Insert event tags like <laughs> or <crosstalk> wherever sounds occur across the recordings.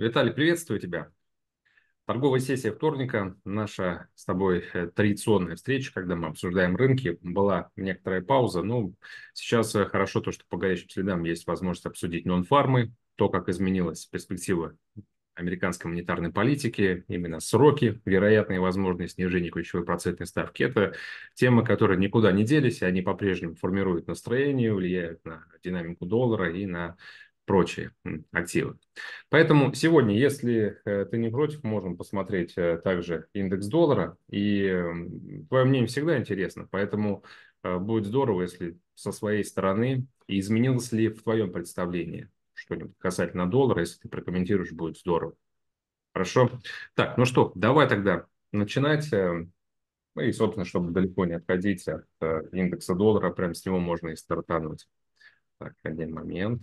Виталий, приветствую тебя. Торговая сессия вторника, наша с тобой э, традиционная встреча, когда мы обсуждаем рынки. Была некоторая пауза, но сейчас э, хорошо то, что по горячим следам есть возможность обсудить нон то, как изменилась перспектива американской монетарной политики, именно сроки, вероятные возможные снижения ключевой процентной ставки. Это темы, которые никуда не делись, и они по-прежнему формируют настроение, влияют на динамику доллара и на прочие активы. Поэтому сегодня, если э, ты не против, можем посмотреть э, также индекс доллара. И твое мнение всегда интересно, поэтому э, будет здорово, если со своей стороны изменилось ли в твоем представлении что-нибудь касательно доллара, если ты прокомментируешь, будет здорово. Хорошо. Так, ну что, давай тогда начинать. Ну и, собственно, чтобы далеко не отходить от индекса доллара, прям с него можно и стартануть. Так, один момент.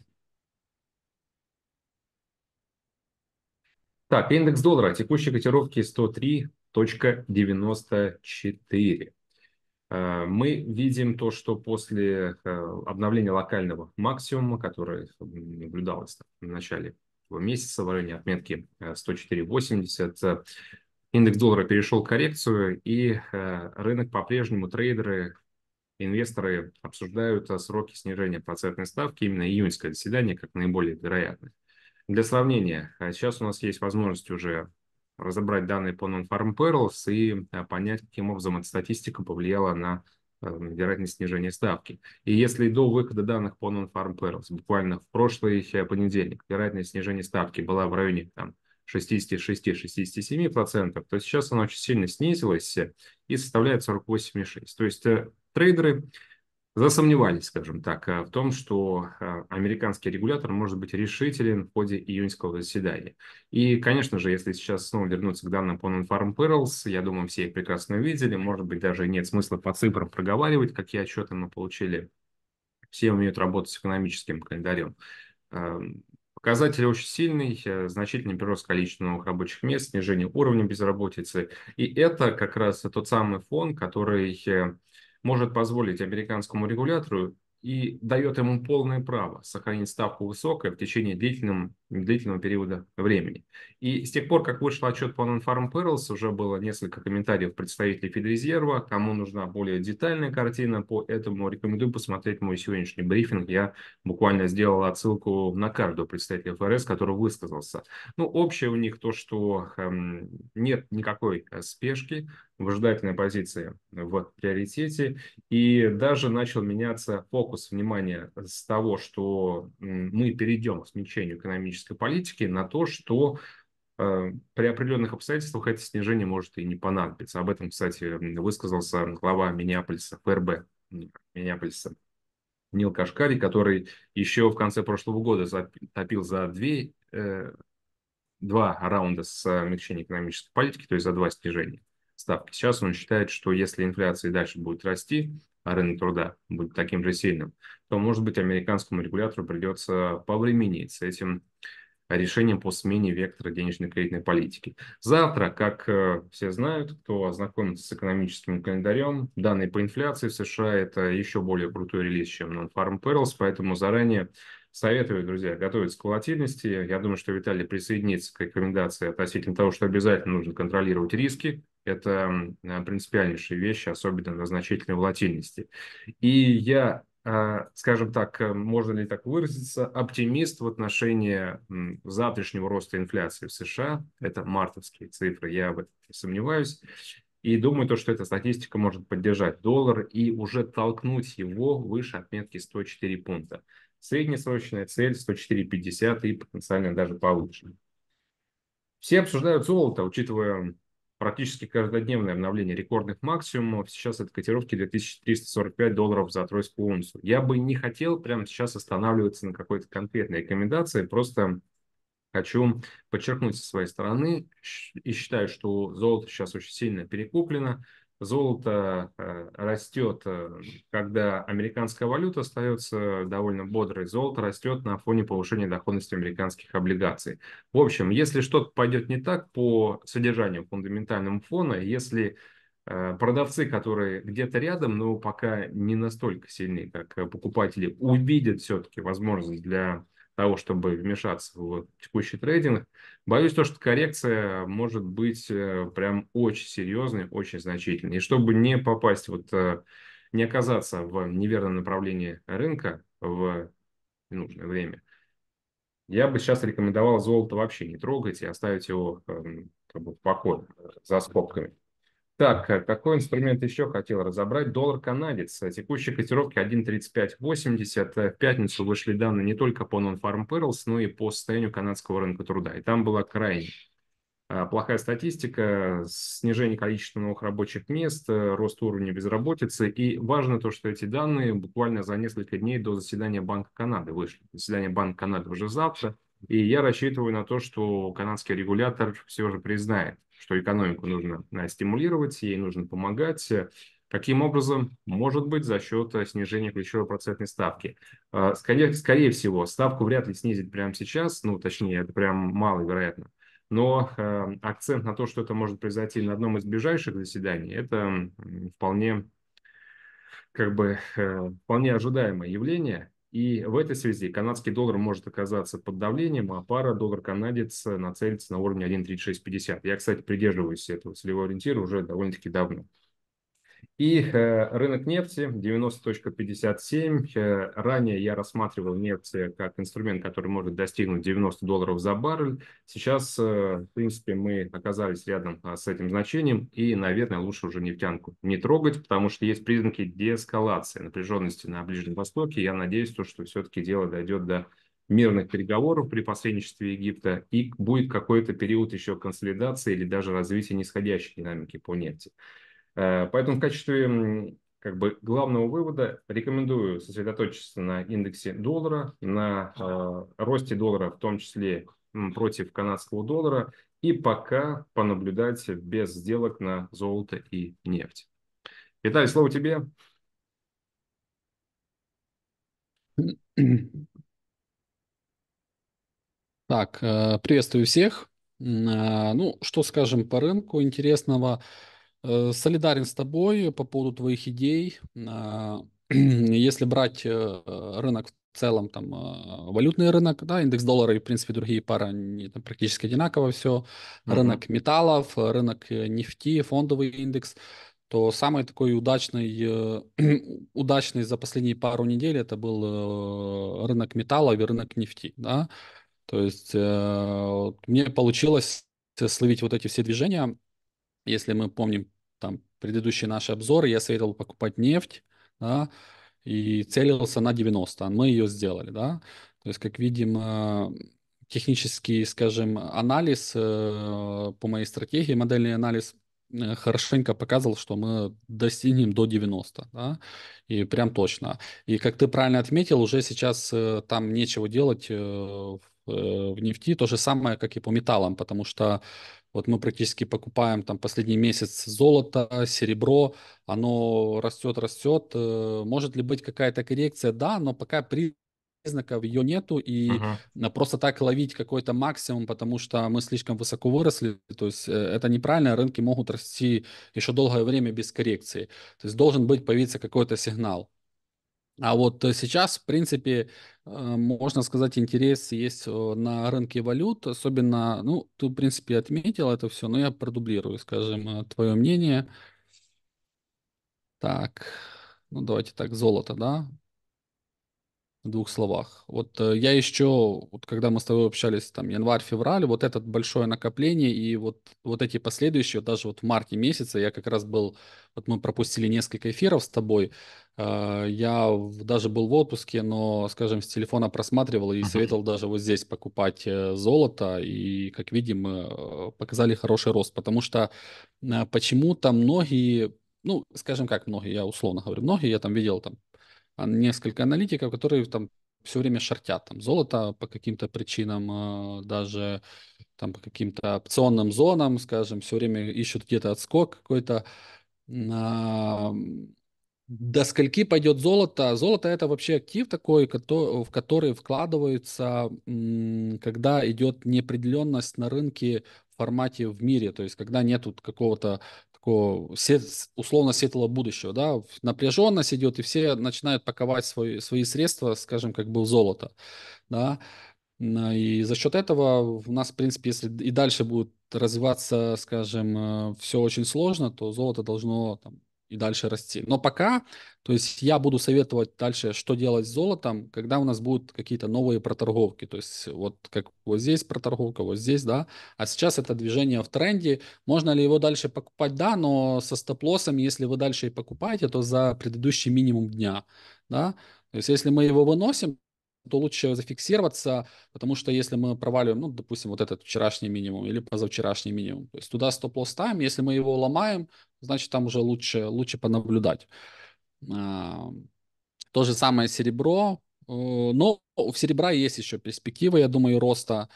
Так, индекс доллара Текущие котировки 103.94. Э, мы видим то, что после э, обновления локального максимума, который наблюдалось в начале месяца в районе отметки 104.80, э, индекс доллара перешел коррекцию, и рынок по-прежнему, трейдеры, инвесторы обсуждают сроки снижения процентной ставки, именно июньское заседание, как наиболее вероятное. Для сравнения, сейчас э, у нас есть возможность уже разобрать данные по Non-Farm Perils и э, понять, каким образом эта статистика повлияла на э, вероятность снижения ставки. И если до выхода данных по Non-Farm Perils, буквально в прошлый понедельник, вероятность снижения ставки была в районе там, 66-67%, то сейчас она очень сильно снизилась и составляет 48,6%. То есть трейдеры засомневались, скажем так, э, в том, что э, американский регулятор может быть решителен в ходе июньского заседания. И, конечно же, если сейчас снова вернуться к данным по Non-Farm Perils, я думаю, все их прекрасно видели, может быть, даже нет смысла по цифрам проговаривать, какие отчеты мы получили. Все умеют работать с экономическим календарем. Э, Показатели очень сильный, значительный прирост количества новых рабочих мест, снижение уровня безработицы. И это как раз тот самый фон, который может позволить американскому регулятору и дает ему полное право сохранить ставку высокой в течение длительным длительного периода времени. И с тех пор, как вышел отчет по Non-Farm Perils, уже было несколько комментариев представителей Федрезерва. Кому нужна более детальная картина по этому, рекомендую посмотреть мой сегодняшний брифинг. Я буквально сделал отсылку на каждого представителя ФРС, который высказался. Ну, общее у них то, что эм, нет никакой э, спешки, выжидательная позиция в приоритете. И даже начал меняться фокус внимания с того, что мы перейдем к смягчению экономического экономической политики на то, что э, при определенных обстоятельствах это снижение может и не понадобиться. Об этом, кстати, высказался глава Миннеаполиса, ФРБ Миннеаполиса, Нил Кашкари, который еще в конце прошлого года топил за две, э, два раунда э, смягчения экономической политики, то есть за два снижения ставки. Сейчас он считает, что если инфляция и дальше будет расти, рынок труда будет таким же сильным, то, может быть, американскому регулятору придется повременить с этим решением по смене вектора денежно-кредитной политики. Завтра, как э, все знают, кто ознакомится с экономическим календарем, данные по инфляции в США – это еще более крутой релиз, чем Non-Farm Perils, поэтому заранее советую, друзья, готовиться к волатильности. Я думаю, что Виталий присоединится к рекомендации относительно того, что обязательно нужно контролировать риски, это э, принципиальнейшие вещи, особенно на значительной волатильности. И я, э, скажем так, э, можно ли так выразиться, оптимист в отношении завтрашнего роста инфляции в США. Это мартовские цифры, я в этом не сомневаюсь. И думаю, то, что эта статистика может поддержать доллар и уже толкнуть его выше отметки 104 пункта. Среднесрочная цель 104,50 и потенциально даже повыше. Все обсуждают золото, учитывая практически каждодневное обновление рекордных максимумов. Сейчас это котировки 2345 долларов за тройскую унцию. Я бы не хотел прямо сейчас останавливаться на какой-то конкретной рекомендации, просто хочу подчеркнуть со своей стороны и считаю, что золото сейчас очень сильно перекуплено, Золото э, растет, э, когда американская валюта остается довольно бодрой. Золото растет на фоне повышения доходности американских облигаций. В общем, если что-то пойдет не так по содержанию фундаментального фона, если э, продавцы, которые где-то рядом, но пока не настолько сильны, как покупатели, увидят все-таки возможность для того, чтобы вмешаться в текущий трейдинг. Боюсь то, что коррекция может быть э, прям очень серьезной, очень значительной. И чтобы не попасть, вот э, не оказаться в неверном направлении рынка в нужное время, я бы сейчас рекомендовал золото вообще не трогать и оставить его эм, как бы, в покое за скобками. Так, э, какой инструмент еще хотел разобрать? Доллар канадец. Э, текущие котировки 1.3580. Э, в пятницу вышли данные не только по Non-Farm Perils, но и по состоянию канадского рынка труда. И там была крайне плохая статистика, снижение количества новых рабочих мест, рост уровня безработицы. И важно то, что эти данные буквально за несколько дней до заседания Банка Канады вышли. Заседание Банка Канады уже завтра. И я рассчитываю на то, что канадский регулятор все же признает что экономику нужно э, стимулировать, ей нужно помогать. Каким образом? Может быть, за счет э, снижения ключевой процентной ставки. Э, скорее, скорее всего, ставку вряд ли снизить прямо сейчас, ну, точнее, это прям маловероятно. Но э, акцент на то, что это может произойти на одном из ближайших заседаний, это вполне, как бы, э, вполне ожидаемое явление. И в этой связи канадский доллар может оказаться под давлением, а пара доллар-канадец нацелится на уровне 1.3650. Я, кстати, придерживаюсь этого целевого ориентира уже довольно-таки давно. И э, рынок нефти 90.57. Э, ранее я рассматривал нефть как инструмент, который может достигнуть 90 долларов за баррель. Сейчас, э, в принципе, мы оказались рядом а, с этим значением. И, наверное, лучше уже нефтянку не трогать, потому что есть признаки деэскалации напряженности на Ближнем Востоке. Я надеюсь, что все-таки дело дойдет до мирных переговоров при посредничестве Египта и будет какой-то период еще консолидации или даже развития нисходящей динамики по нефти. Э, поэтому в качестве как бы главного вывода рекомендую сосредоточиться на индексе доллара, на э, росте доллара, в том числе против канадского доллара, и пока понаблюдать без сделок на золото и нефть. Виталий, слово тебе. Так, э, приветствую всех. Ну, что скажем по рынку интересного? Э, солидарен с тобой по поводу твоих идей. А, <clears throat> если брать э, рынок в целом, там, а, валютный рынок, да, индекс доллара и, в принципе, другие пары, они там практически одинаково все. Рынок mm-hmm. металлов, э, рынок нефти, фондовый индекс то самый такой удачный, <clears throat> удачный за последние пару недель это был рынок металлов и рынок нефти, да. То есть мне получилось словить вот эти все движения, если мы помним предыдущий наш обзор я советовал покупать нефть, да, и целился на 90, а мы ее сделали, да. То есть, как видим, э, технический, скажем, анализ э, по моей стратегии, модельный анализ э, хорошенько показывал, что мы достигнем до 90, да, и прям точно. И как ты правильно отметил, уже сейчас там нечего делать в Э, в нефти. То же самое, как и по металлам, потому что вот мы практически покупаем там последний месяц золото, серебро, оно растет, растет. Э, может ли быть какая-то коррекция? Да, но пока при признаков ее нету, и uh-huh. просто так ловить какой-то максимум, потому что мы слишком высоко выросли, то есть э, это неправильно, рынки могут расти еще долгое время без коррекции. То есть должен быть появиться какой-то сигнал. А вот э, сейчас, в принципе, э, можно сказать, интерес есть э, на рынке валют, особенно, ну, ты, в принципе, отметил это все, но я продублирую, скажем, твое мнение. Так, ну давайте так, золото, да? в двух словах. Вот э, я еще, вот когда мы с тобой общались, там, январь-февраль, вот это большое накопление и вот, вот эти последующие, даже вот в марте месяце я как раз был, вот мы пропустили несколько эфиров с тобой, э, я даже был в отпуске, но, скажем, с телефона просматривал и советовал даже вот здесь покупать э, золото, и, как видим, показали хороший рост, потому что почему-то многие ну, скажем как, многие, я условно говорю, многие, я там видел там а, несколько аналитиков, которые там все время шортят. Там золото по каким-то причинам, а, даже там по каким-то опционным зонам, скажем, все время ищут где-то отскок какой-то. А, до скольки пойдет золото? Золото это вообще актив такой, в который вкладывается, когда идет неопределенность на рынке в формате в мире, то есть когда нету какого-то такого условно светлого будущего, да, напряженность идет, и все начинают паковать свои, свои средства, скажем, как был золото, да, и за счет этого у нас, в принципе, если и дальше будет развиваться, скажем, э, все очень сложно, то золото должно там, и дальше расти. Но пока, то есть я буду советовать дальше, что делать с золотом, когда у нас будут какие-то новые проторговки. То есть вот как вот здесь проторговка, вот здесь, да. А сейчас это движение в тренде. Можно ли его дальше покупать? Да, но со стоп-лоссом, если вы дальше и покупаете, то за предыдущий минимум дня, да. То есть если мы его выносим, то лучше зафиксироваться, потому что если мы проваливаем, ну, допустим, вот этот вчерашний минимум или позавчерашний минимум, то есть туда стоп-лосс ставим, если мы его ломаем, значит, там уже лучше, лучше понаблюдать. А, то же самое серебро, э, но у серебра есть еще перспективы, я думаю, роста.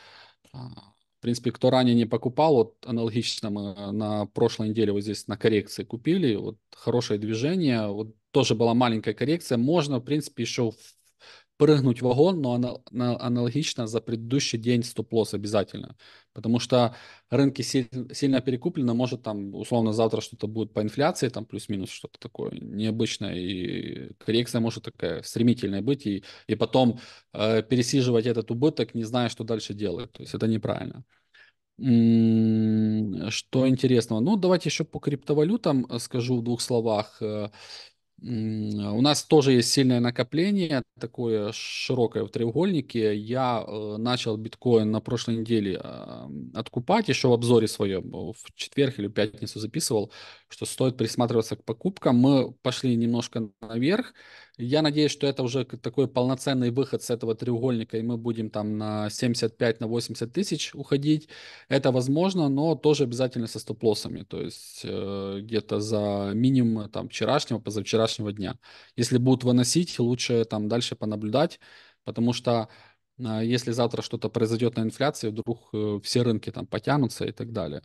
А, в принципе, кто ранее не покупал, вот аналогично мы на прошлой неделе вот здесь на коррекции купили, вот хорошее движение, вот тоже была маленькая коррекция. Можно, в принципе, еще прыгнуть в вагон, но аналогично за предыдущий день стоп-лосс обязательно. Потому что рынки сильно перекуплены, может там условно завтра что-то будет по инфляции, там плюс-минус что-то такое необычное, и коррекция может такая стремительная быть, и, и потом э, пересиживать этот убыток, не зная, что дальше делать. То есть это неправильно. М-м, что интересного? Ну, давайте еще по криптовалютам э, скажу в двух словах. Э, а у нас тоже есть сильное накопление, такое широкое в треугольнике. Я э, начал биткоин на прошлой неделе а, откупать, еще в обзоре своем в четверг или пятницу записывал, что стоит присматриваться к покупкам. Мы пошли немножко наверх, я надеюсь, что это уже такой полноценный выход с этого треугольника, и мы будем там на 75-80 на тысяч уходить. Это возможно, но тоже обязательно со стоп-лоссами, то есть э, где-то за минимум там, вчерашнего, позавчерашнего дня. Если будут выносить, лучше там дальше понаблюдать, потому что э, если завтра что-то произойдет на инфляции, вдруг э, все рынки там потянутся и так далее.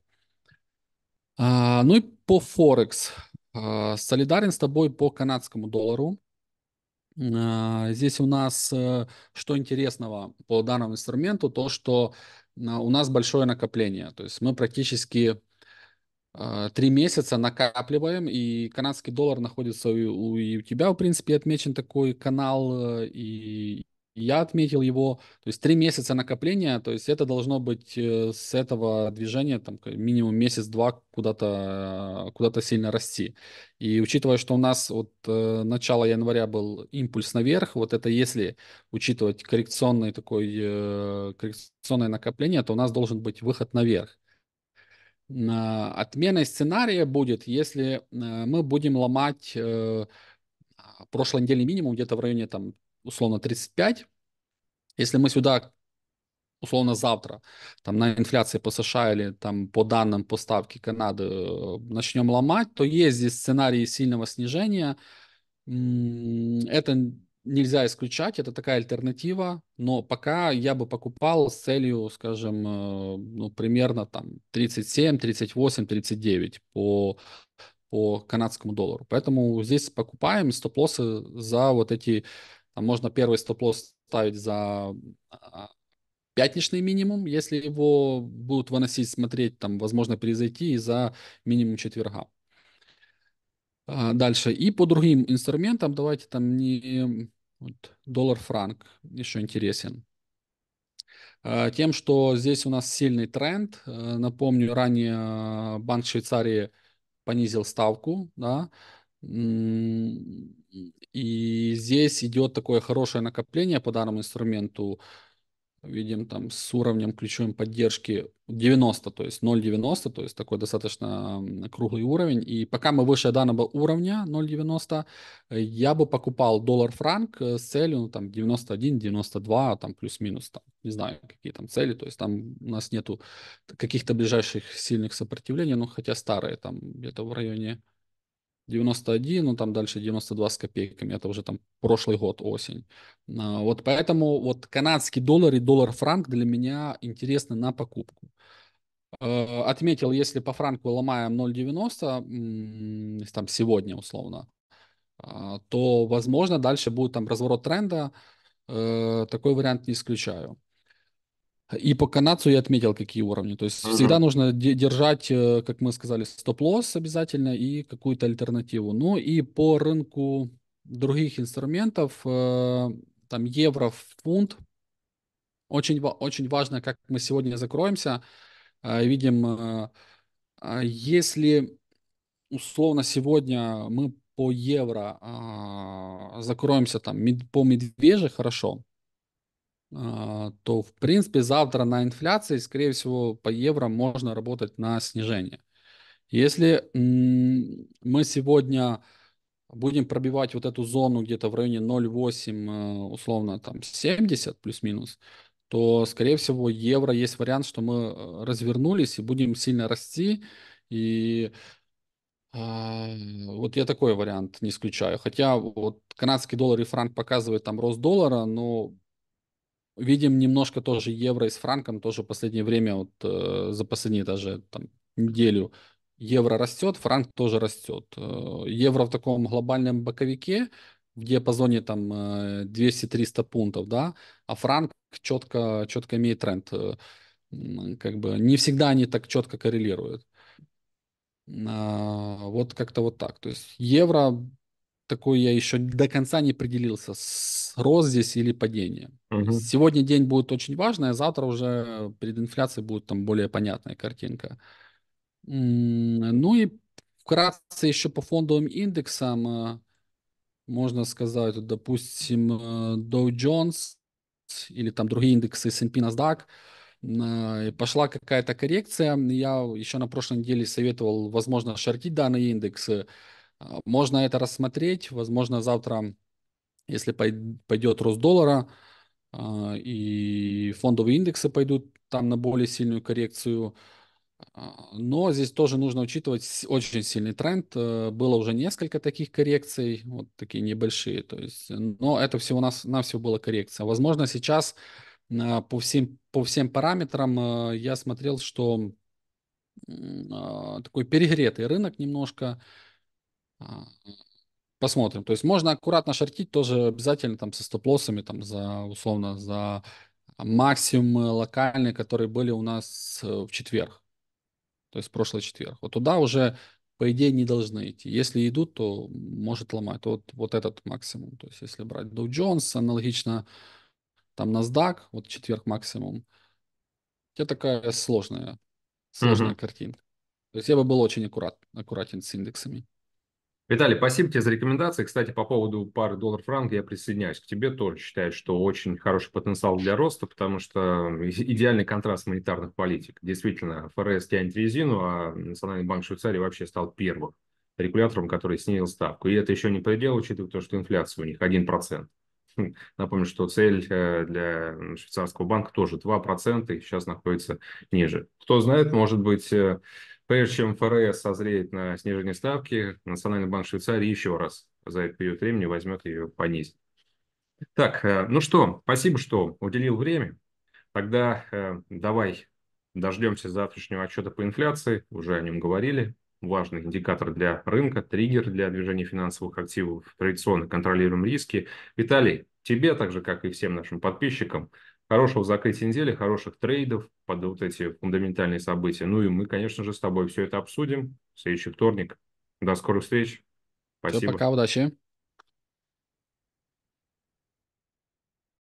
А, ну и по Форекс. А, солидарен с тобой по канадскому доллару. А, здесь у нас э, что интересного по данному инструменту, то что а, у нас большое накопление. То есть мы практически а, три месяца накапливаем, и канадский доллар находится у, у, и у тебя, в принципе, отмечен такой канал, э, и я отметил его, то есть три месяца накопления, то есть это должно быть э, с этого движения там минимум месяц-два куда-то куда-то сильно расти. И учитывая, что у нас вот э, начала января был импульс наверх, вот это если учитывать коррекционный такой э, коррекционное накопление, то у нас должен быть выход наверх. Отменой сценария будет, если мы будем ломать прошлой недели минимум где-то в районе там условно 35, если мы сюда условно завтра там на инфляции по США или там по данным поставки Канады э, начнем ломать, то есть здесь сценарии сильного снижения. Это нельзя исключать, это такая альтернатива, но пока я бы покупал с целью, скажем, э, ну, примерно там 37, 38, 39 по, по канадскому доллару. Поэтому здесь покупаем стоп-лоссы за вот эти там можно первый стоп-лосс ставить за а, а, пятничный минимум, если его будут выносить, смотреть, там, возможно, перезайти и за минимум четверга. А, дальше. И по другим инструментам, давайте там не вот, доллар-франк еще интересен. Тем, что здесь у нас сильный тренд. Напомню, ранее Банк Швейцарии понизил ставку, да, и здесь идет такое хорошее накопление по данному инструменту. Видим там с уровнем ключевой поддержки 90, то есть 0,90, то есть такой достаточно круглый уровень. И пока мы выше данного уровня 0,90, э, я бы покупал доллар-франк э, с целью ну, там 91, 92, там плюс-минус, там, не знаю, какие там цели. То есть там у нас нету каких-то ближайших сильных сопротивлений, ну хотя старые там где-то в районе 91, ну там дальше 92 с копейками, это уже там прошлый год, осень. А, вот поэтому вот канадский доллар и доллар-франк для меня интересны на покупку. А, отметил, если по франку ломаем 0,90, там сегодня условно, а, то, возможно, дальше будет там разворот тренда. Э, такой вариант не исключаю. И по канадцу я отметил, какие уровни. То есть uh-huh. всегда нужно держать, э, как мы сказали, стоп-лосс обязательно и какую-то альтернативу. Ну и по рынку других инструментов, э, там евро, фунт, очень, очень важно, как мы сегодня закроемся. Э, видим, если условно сегодня мы по евро закроемся там по медвежьи хорошо, а, то, в принципе, завтра на инфляции, скорее всего, по евро можно работать на снижение. Если мы сегодня будем пробивать вот эту зону где-то в районе 0,8, э, условно, там 70 плюс-минус, то, скорее всего, евро есть вариант, что мы э, развернулись и будем сильно расти. И а, вот я такой вариант не исключаю. Хотя вот канадский доллар и франк показывают там рост доллара, но Видим немножко тоже евро и с франком, тоже в последнее время, вот э, за последние даже там, неделю евро растет, франк тоже растет. Э, евро в таком глобальном боковике, в диапазоне там 200-300 э, пунктов, да, а франк четко, четко имеет тренд. Э, как бы не всегда они так четко коррелируют. А, вот как-то вот так. То есть евро такой я еще до конца не определился с рост здесь или падение. Угу. Сегодня день будет очень важный, а завтра уже перед инфляцией будет там более понятная картинка. Ну и вкратце еще по фондовым индексам э, можно сказать, допустим, э, Dow Jones или там другие индексы S&P, NASDAQ, э, пошла какая-то коррекция. Я еще на прошлой неделе советовал, возможно, шортить данный индекс. Можно это рассмотреть, возможно, завтра если пойдет рост доллара а, и фондовые индексы пойдут там на более сильную коррекцию, а, но здесь тоже нужно учитывать очень сильный тренд. Э, было уже несколько таких коррекций, вот такие небольшие. То есть, но это все у нас на все была коррекция. Возможно, сейчас э, по всем, по всем параметрам э, я смотрел, что такой перегретый рынок немножко. А, Посмотрим. То есть можно аккуратно шортить тоже обязательно там со стоп-лоссами, там за, условно, за максимумы локальные, которые были у нас э, в четверг. То есть прошлый четверг. Вот туда уже, по идее, не должны идти. Если идут, то может ломать. Вот, вот этот максимум. То есть если брать Dow Jones, аналогично там NASDAQ, вот четверг максимум. Это такая сложная, сложная mm-hmm. картинка. То есть я бы был очень аккурат, аккуратен с индексами. Виталий, спасибо тебе за рекомендации. Кстати, по поводу пары доллар-франк я присоединяюсь к тебе, тоже считаю, что очень хороший потенциал для роста, потому что <laughs> идеальный контраст монетарных политик. Действительно, ФРС тянет резину, а Национальный банк Швейцарии вообще стал первым регулятором, который снизил ставку. И это еще не предел, учитывая то, что инфляция у них 1%. Хм, напомню, что цель э, для швейцарского банка тоже 2%, и сейчас находится ниже. Кто знает, может быть, э, Прежде чем ФРС созреет на снижение ставки, Национальный банк Швейцарии еще раз за этот период времени возьмет ее понизить. Так, э, ну что, спасибо, что уделил время. Тогда э, давай дождемся завтрашнего отчета по инфляции, уже о нем говорили. Важный индикатор для рынка, триггер для движения финансовых активов, традиционно контролируем риски. Виталий, тебе, так же, как и всем нашим подписчикам, хорошего закрытия недели, хороших трейдов под вот эти фундаментальные события. Ну и мы, конечно же, с тобой все это обсудим. В следующий вторник. До скорых встреч. Спасибо. Все, пока, удачи.